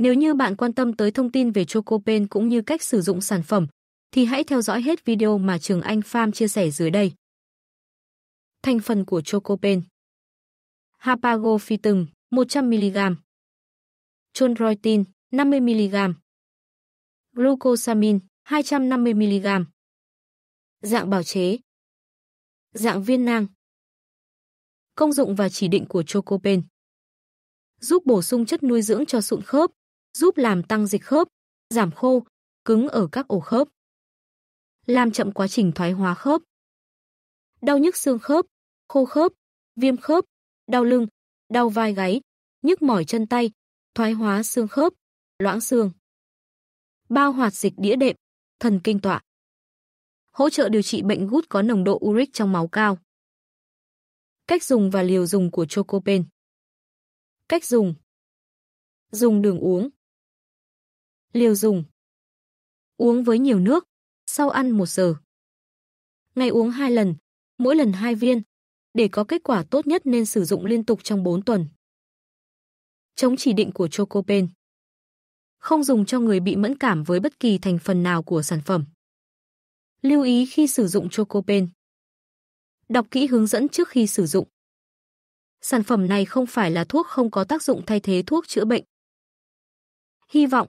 Nếu như bạn quan tâm tới thông tin về Chocopen cũng như cách sử dụng sản phẩm, thì hãy theo dõi hết video mà Trường Anh Farm chia sẻ dưới đây. Thành phần của Chocopen Hapagophytum 100mg Chondroitin 50mg Glucosamine 250mg Dạng bào chế Dạng viên nang Công dụng và chỉ định của Chocopen Giúp bổ sung chất nuôi dưỡng cho sụn khớp, giúp làm tăng dịch khớp, giảm khô, cứng ở các ổ khớp. Làm chậm quá trình thoái hóa khớp. Đau nhức xương khớp, khô khớp, viêm khớp, đau lưng, đau vai gáy, nhức mỏi chân tay, thoái hóa xương khớp, loãng xương. Bao hoạt dịch đĩa đệm, thần kinh tọa. Hỗ trợ điều trị bệnh gút có nồng độ uric trong máu cao. Cách dùng và liều dùng của Chocopen. Cách dùng Dùng đường uống Liều dùng. Uống với nhiều nước, sau ăn 1 giờ. Ngày uống 2 lần, mỗi lần 2 viên. Để có kết quả tốt nhất nên sử dụng liên tục trong 4 tuần. Chống chỉ định của Chocopen Không dùng cho người bị mẫn cảm với bất kỳ thành phần nào của sản phẩm. Lưu ý khi sử dụng Chocopen Đọc kỹ hướng dẫn trước khi sử dụng. Sản phẩm này không phải là thuốc không có tác dụng thay thế thuốc chữa bệnh. Hy vọng